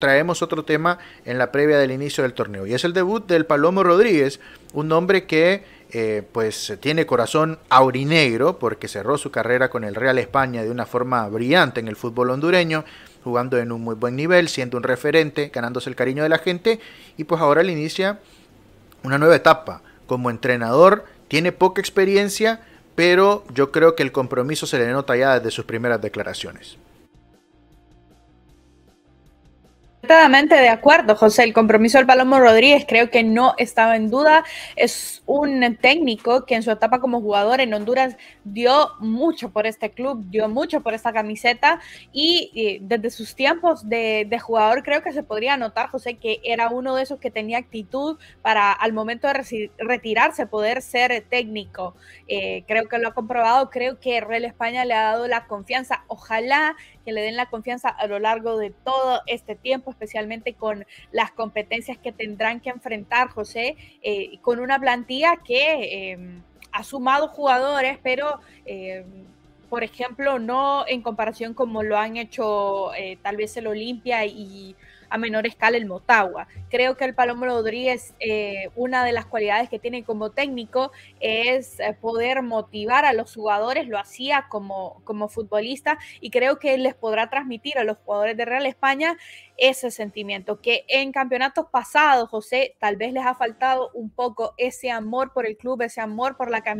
traemos otro tema en la previa del inicio del torneo. Y es el debut del Palomo Rodríguez, un hombre que eh, pues tiene corazón aurinegro porque cerró su carrera con el Real España de una forma brillante en el fútbol hondureño, jugando en un muy buen nivel, siendo un referente, ganándose el cariño de la gente y pues ahora le inicia una nueva etapa como entrenador, tiene poca experiencia, pero yo creo que el compromiso se le nota ya desde sus primeras declaraciones. de acuerdo, José. El compromiso del Palomo Rodríguez creo que no estaba en duda. Es un técnico que en su etapa como jugador en Honduras dio mucho por este club, dio mucho por esta camiseta y, eh, desde sus tiempos de, jugador creo que se podría notar, José, que era uno de esos que tenía actitud para al momento de retirarse poder ser técnico. Eh, creo que lo ha comprobado, creo que Real España le ha dado la confianza. Ojalá que le den la confianza a lo largo de todo este tiempo especialmente con las competencias que tendrán que enfrentar, José, eh, con una plantilla que eh, ha sumado jugadores, pero eh, por ejemplo, no en comparación como lo han hecho eh, tal vez el Olimpia y a menor escala el Motagua. Creo que el Palomo Rodríguez, eh, una de las cualidades que tiene como técnico es eh, poder motivar a los jugadores, lo hacía como, como futbolista y creo que les podrá transmitir a los jugadores de Real España ese sentimiento, que en campeonatos pasados, José, tal vez les ha faltado un poco ese amor por el club, ese amor por la camiseta